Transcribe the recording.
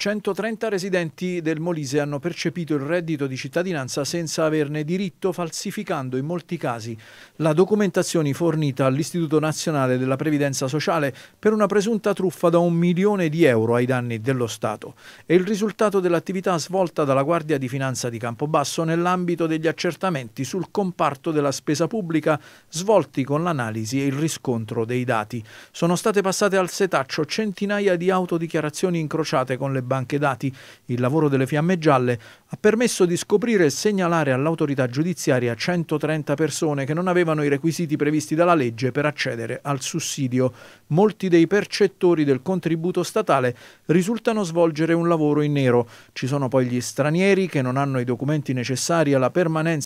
130 residenti del Molise hanno percepito il reddito di cittadinanza senza averne diritto, falsificando in molti casi la documentazione fornita all'Istituto Nazionale della Previdenza Sociale per una presunta truffa da un milione di euro ai danni dello Stato. È il risultato dell'attività svolta dalla Guardia di Finanza di Campobasso nell'ambito degli accertamenti sul comparto della spesa pubblica svolti con l'analisi e il riscontro dei dati. Sono state passate al setaccio centinaia di autodichiarazioni incrociate con le banche dati il lavoro delle Fiamme Gialle ha permesso di scoprire e segnalare all'autorità giudiziaria 130 persone che non avevano i requisiti previsti dalla legge per accedere al sussidio. Molti dei percettori del contributo statale risultano svolgere un lavoro in nero. Ci sono poi gli stranieri che non hanno i documenti necessari alla permanenza